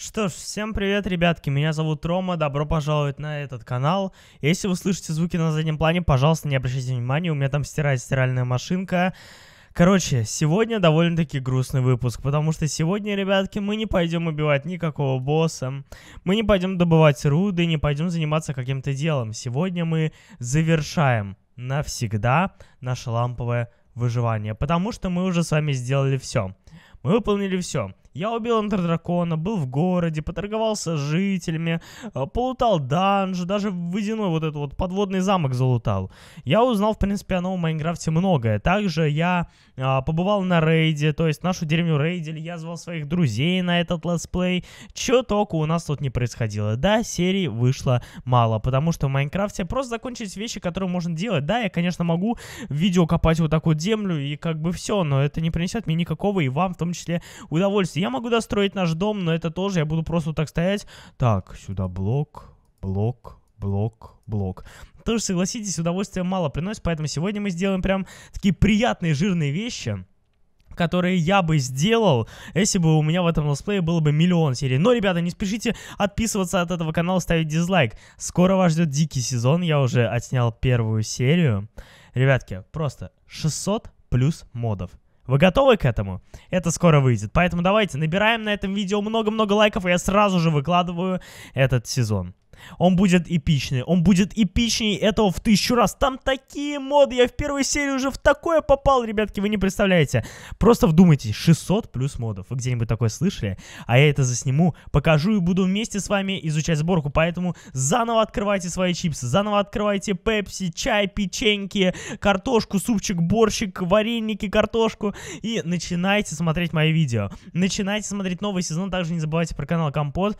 Что ж, всем привет, ребятки, меня зовут Рома, добро пожаловать на этот канал. Если вы слышите звуки на заднем плане, пожалуйста, не обращайте внимания, у меня там стирает стиральная машинка. Короче, сегодня довольно-таки грустный выпуск, потому что сегодня, ребятки, мы не пойдем убивать никакого босса, мы не пойдем добывать руды, не пойдем заниматься каким-то делом. Сегодня мы завершаем навсегда наше ламповое выживание, потому что мы уже с вами сделали все. Мы выполнили все. Я убил Интердракона, был в городе, поторговался с жителями, э, полутал данж, даже водяной вот этот вот подводный замок залутал. Я узнал, в принципе, о новом Майнкрафте многое. Также я а, побывал на рейде, то есть нашу деревню рейдили, я звал своих друзей на этот летсплей. Чё только у нас тут не происходило. Да, серий вышло мало, потому что в Майнкрафте просто закончились вещи, которые можно делать. Да, я, конечно, могу видео копать вот такую вот землю и как бы все, но это не принесет мне никакого и вам в том числе удовольствия. Я я могу достроить наш дом, но это тоже я буду просто так стоять. Так, сюда блок, блок, блок, блок. Тоже, согласитесь, удовольствия мало приносит, поэтому сегодня мы сделаем прям такие приятные жирные вещи которые я бы сделал, если бы у меня в этом летсплее было бы миллион серий. Но, ребята, не спешите отписываться от этого канала, ставить дизлайк. Скоро вас ждет дикий сезон, я уже отснял первую серию. Ребятки, просто 600 плюс модов. Вы готовы к этому? Это скоро выйдет. Поэтому давайте набираем на этом видео много-много лайков, и я сразу же выкладываю этот сезон. Он будет эпичный. Он будет эпичнее этого в тысячу раз. Там такие моды. Я в первой серии уже в такое попал, ребятки, вы не представляете. Просто вдумайтесь, 600 плюс модов. Вы где-нибудь такое слышали? А я это засниму, покажу и буду вместе с вами изучать сборку. Поэтому заново открывайте свои чипсы, заново открывайте пепси, чай, печеньки, картошку, супчик, борщик, вареники, картошку. И начинайте смотреть мои видео. Начинайте смотреть новый сезон. Также не забывайте про канал Компот.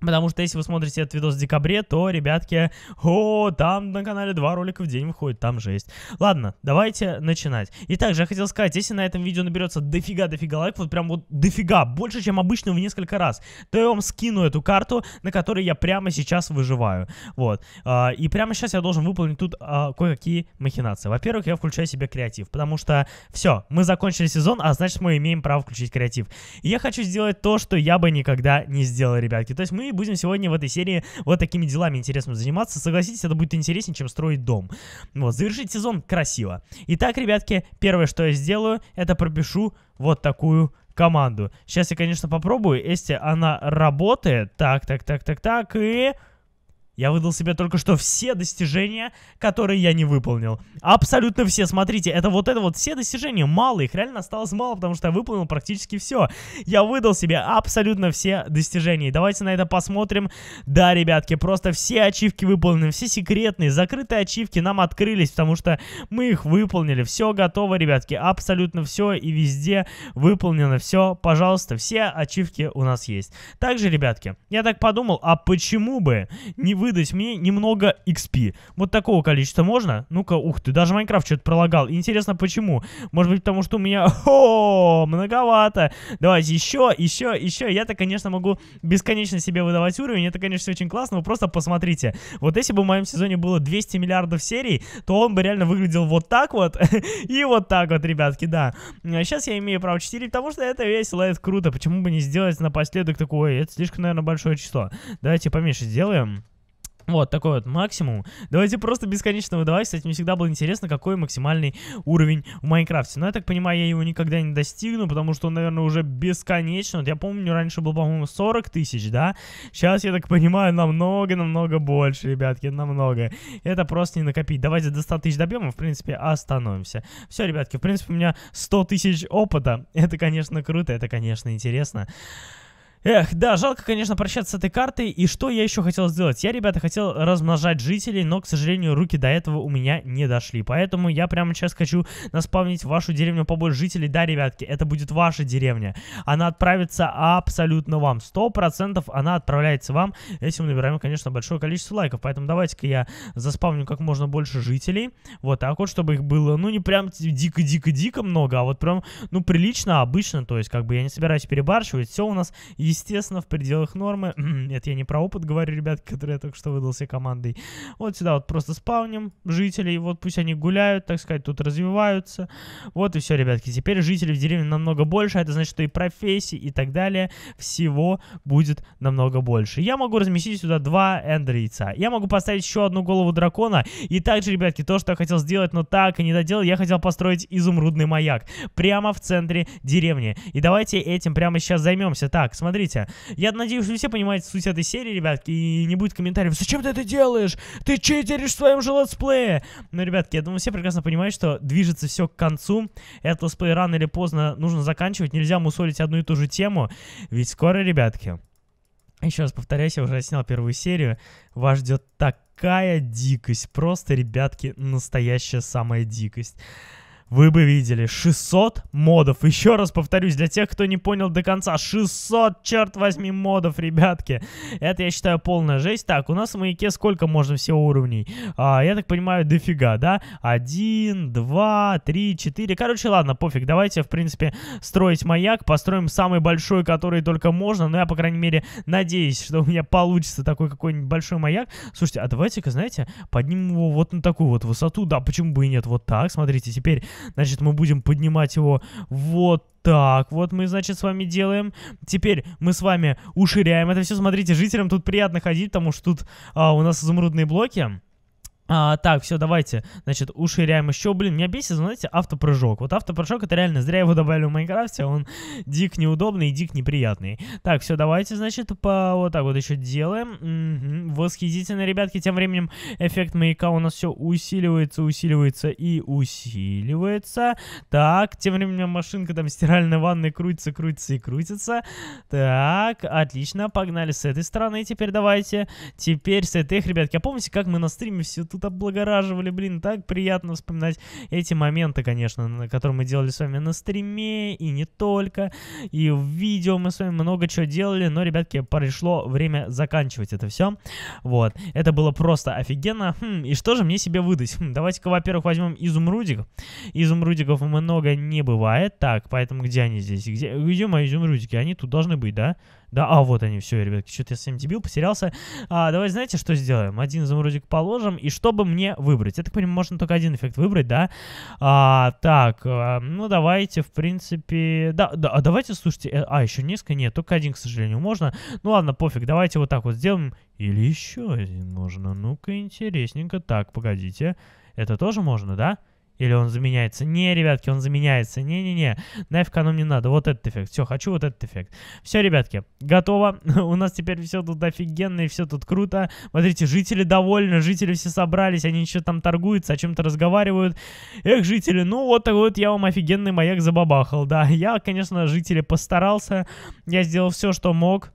Потому что если вы смотрите этот видос в декабре, то, ребятки, о, там на канале два ролика в день выходит, там жесть. Ладно, давайте начинать. И также я хотел сказать, если на этом видео наберется дофига-дофига лайков, вот прям вот дофига, больше, чем обычно в несколько раз, то я вам скину эту карту, на которой я прямо сейчас выживаю. Вот. А, и прямо сейчас я должен выполнить тут а, кое-какие махинации. Во-первых, я включаю себе креатив, потому что все, мы закончили сезон, а значит мы имеем право включить креатив. И я хочу сделать то, что я бы никогда не сделал, ребятки. То есть мы будем сегодня в этой серии вот такими делами интересным заниматься. Согласитесь, это будет интереснее, чем строить дом. Вот, завершить сезон красиво. Итак, ребятки, первое, что я сделаю, это пропишу вот такую команду. Сейчас я, конечно, попробую. Если она работает... Так, так, так, так, так, и... Я выдал себе только что все достижения, которые я не выполнил. Абсолютно все, смотрите, это вот это вот все достижения, мало, их реально осталось мало, потому что я выполнил практически все. Я выдал себе абсолютно все достижения. давайте на это посмотрим. Да, ребятки, просто все ачивки выполнены, все секретные, закрытые ачивки нам открылись, потому что мы их выполнили. Все готово, ребятки, абсолютно все и везде выполнено все. Пожалуйста, все ачивки у нас есть. Также, ребятки, я так подумал, а почему бы не вы выдать мне немного XP. Вот такого количества можно? Ну-ка, ух ты, даже Майнкрафт что-то пролагал. Интересно, почему? Может быть, потому что у меня... О, многовато. Давайте еще, еще, еще. Я-то, конечно, могу бесконечно себе выдавать уровень. Это, конечно, очень классно. Вы просто посмотрите. Вот если бы в моем сезоне было 200 миллиардов серий, то он бы реально выглядел вот так вот. И вот так вот, ребятки, да. Сейчас а я имею право 4, потому что это весело, это круто. Почему бы не сделать напоследок такое? Это слишком, наверное, большое число. Давайте поменьше сделаем. Вот такой вот максимум. Давайте просто бесконечно выдавать. Кстати, мне всегда было интересно, какой максимальный уровень в Майнкрафте. Но я так понимаю, я его никогда не достигну, потому что он, наверное, уже бесконечно. Вот я помню, раньше был, по-моему, 40 тысяч, да? Сейчас, я так понимаю, намного-намного больше, ребятки, намного. Это просто не накопить. Давайте до 100 тысяч добьем, и, в принципе, остановимся. Все, ребятки, в принципе, у меня 100 тысяч опыта. Это, конечно, круто, это, конечно, интересно. Эх, да, жалко, конечно, прощаться с этой картой. И что я еще хотел сделать? Я, ребята, хотел размножать жителей, но, к сожалению, руки до этого у меня не дошли. Поэтому я прямо сейчас хочу наспавнить вашу деревню побольше жителей. Да, ребятки, это будет ваша деревня. Она отправится абсолютно вам. Сто процентов она отправляется вам, если мы набираем, конечно, большое количество лайков. Поэтому давайте-ка я заспавню как можно больше жителей. Вот так вот, чтобы их было, ну, не прям дико-дико-дико много, а вот прям, ну, прилично, обычно. То есть, как бы я не собираюсь перебарщивать. Все у нас естественно, в пределах нормы. Это я не про опыт говорю, ребят, которые я только что выдался командой. Вот сюда вот просто спавним жителей, вот пусть они гуляют, так сказать, тут развиваются. Вот и все, ребятки. Теперь жителей в деревне намного больше, а это значит, что и профессий и так далее всего будет намного больше. Я могу разместить сюда два эндер яйца. Я могу поставить еще одну голову дракона. И также, ребятки, то, что я хотел сделать, но так и не доделал, я хотел построить изумрудный маяк прямо в центре деревни. И давайте этим прямо сейчас займемся. Так, смотрите смотрите, я надеюсь, что все понимаете суть этой серии, ребятки, и не будет комментариев, зачем ты это делаешь? Ты читеришь в своем же летсплее! Но, ребятки, я думаю, все прекрасно понимают, что движется все к концу. Этот летсплей рано или поздно нужно заканчивать, нельзя мусолить одну и ту же тему, ведь скоро, ребятки, еще раз повторяюсь, я уже снял первую серию. Вас ждет такая дикость. Просто, ребятки, настоящая самая дикость вы бы видели 600 модов. Еще раз повторюсь, для тех, кто не понял до конца, 600, черт возьми, модов, ребятки. Это, я считаю, полная жесть. Так, у нас в маяке сколько можно всего уровней? А, я так понимаю, дофига, да? Один, два, три, четыре. Короче, ладно, пофиг, давайте, в принципе, строить маяк. Построим самый большой, который только можно. Но ну, я, по крайней мере, надеюсь, что у меня получится такой какой-нибудь большой маяк. Слушайте, а давайте-ка, знаете, поднимем его вот на такую вот высоту. Да, почему бы и нет? Вот так, смотрите, теперь Значит, мы будем поднимать его вот так, вот мы, значит, с вами делаем. Теперь мы с вами уширяем это все. Смотрите, жителям тут приятно ходить, потому что тут а, у нас изумрудные блоки. А, так, все, давайте, значит, уширяем еще. Блин, меня бесит, знаете, автопрыжок. Вот автопрыжок, это реально зря его добавили в Майнкрафте, а он дик неудобный и дик неприятный. Так, все, давайте, значит, по вот так вот еще делаем. Угу. Восхитительно, ребятки, тем временем эффект маяка у нас все усиливается, усиливается и усиливается. Так, тем временем машинка там стиральной ванной крутится, крутится и крутится. Так, отлично, погнали с этой стороны теперь давайте. Теперь с этой, ребятки, а помните, как мы на стриме все тут тут облагораживали, блин, так приятно вспоминать эти моменты, конечно, на которые мы делали с вами на стриме, и не только, и в видео мы с вами много чего делали, но, ребятки, пришло время заканчивать это все, вот, это было просто офигенно, хм, и что же мне себе выдать? Хм, давайте-ка, во-первых, возьмем изумрудик, изумрудиков много не бывает, так, поэтому где они здесь, где, где мои изумрудики, они тут должны быть, да? Да? Да, а вот они, все, ребят, что-то я с ним дебил, потерялся. А, давай, знаете, что сделаем? Один изумрудик положим, и чтобы мне выбрать? Я так понимаю, можно только один эффект выбрать, да? А, так, а, ну давайте, в принципе... Да, да, а давайте, слушайте, э, а, еще несколько? Нет, только один, к сожалению, можно. Ну ладно, пофиг, давайте вот так вот сделаем. Или еще один можно. Ну-ка, интересненько. Так, погодите. Это тоже можно, да? Да. Или он заменяется. Не, ребятки, он заменяется. Не-не-не, нафиг оно мне надо. Вот этот эффект. Все, хочу вот этот эффект. Все, ребятки, готово. У нас теперь все тут офигенно и все тут круто. Смотрите, жители довольны, жители все собрались, они еще там торгуются, о чем-то разговаривают. Эх, жители, ну вот такой вот я вам офигенный маяк забабахал, да. Я, конечно, жители постарался, я сделал все, что мог.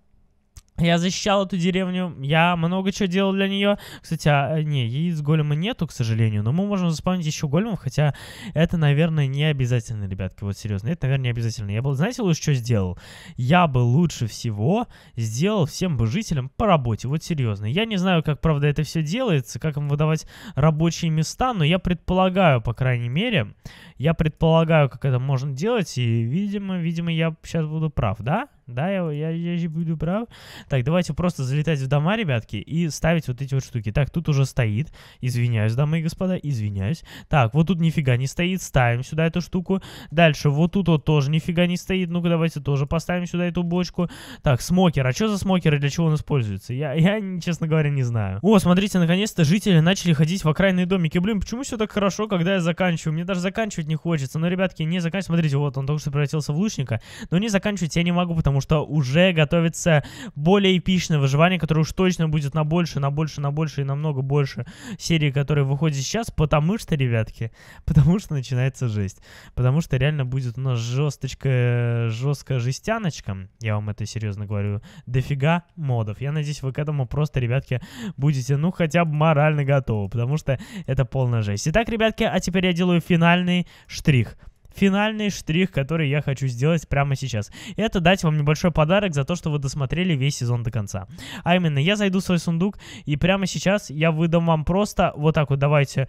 Я защищал эту деревню, я много чего делал для нее. Кстати, а, э, не, яиц голема нету, к сожалению, но мы можем заспавнить еще големов, хотя это, наверное, не обязательно, ребятки, вот серьезно, это, наверное, не обязательно. Я был, знаете, лучше что сделал? Я бы лучше всего сделал всем бы жителям по работе, вот серьезно. Я не знаю, как, правда, это все делается, как им выдавать рабочие места, но я предполагаю, по крайней мере, я предполагаю, как это можно делать, и, видимо, видимо, я сейчас буду прав, да? Да, я, я, я же буду прав. Так, давайте просто залетать в дома, ребятки, и ставить вот эти вот штуки. Так, тут уже стоит. Извиняюсь, дамы и господа, извиняюсь. Так, вот тут нифига не стоит. Ставим сюда эту штуку. Дальше, вот тут вот тоже нифига не стоит. Ну-ка, давайте тоже поставим сюда эту бочку. Так, смокер. А что за смокер и для чего он используется? Я, я честно говоря, не знаю. О, смотрите, наконец-то жители начали ходить в окраинные домики. Блин, почему все так хорошо, когда я заканчиваю? Мне даже заканчивать не хочется. Но, ребятки, не заканчивать. Смотрите, вот он только что превратился в лучника. Но не заканчивать я не могу, потому потому что уже готовится более эпичное выживание, которое уж точно будет на больше, на больше, на больше и намного больше серии, которые выходят сейчас, потому что, ребятки, потому что начинается жесть. Потому что реально будет у нас жесточка, жесткая жестяночка, я вам это серьезно говорю, дофига модов. Я надеюсь, вы к этому просто, ребятки, будете, ну, хотя бы морально готовы, потому что это полная жесть. Итак, ребятки, а теперь я делаю финальный штрих финальный штрих, который я хочу сделать прямо сейчас. Это дать вам небольшой подарок за то, что вы досмотрели весь сезон до конца. А именно, я зайду в свой сундук, и прямо сейчас я выдам вам просто вот так вот, давайте, э,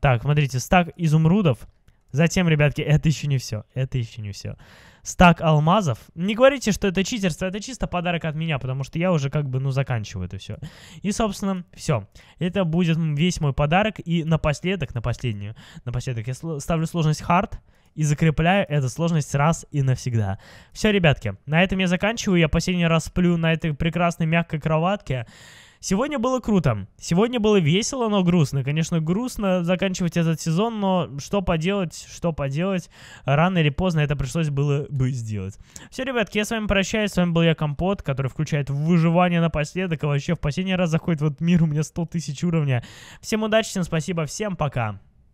так, смотрите, стак изумрудов, Затем, ребятки, это еще не все. Это еще не все. Стак алмазов. Не говорите, что это читерство, это чисто подарок от меня, потому что я уже как бы, ну, заканчиваю это все. И, собственно, все. Это будет весь мой подарок. И напоследок, на последнюю, напоследок я ставлю сложность хард и закрепляю эту сложность раз и навсегда. Все, ребятки, на этом я заканчиваю. Я последний раз сплю на этой прекрасной мягкой кроватке. Сегодня было круто. Сегодня было весело, но грустно. Конечно, грустно заканчивать этот сезон, но что поделать, что поделать. Рано или поздно это пришлось было бы сделать. Все, ребятки, я с вами прощаюсь. С вами был я, Компот, который включает выживание напоследок. И вообще в последний раз заходит в этот мир. У меня 100 тысяч уровня. Всем удачи, всем спасибо, всем пока.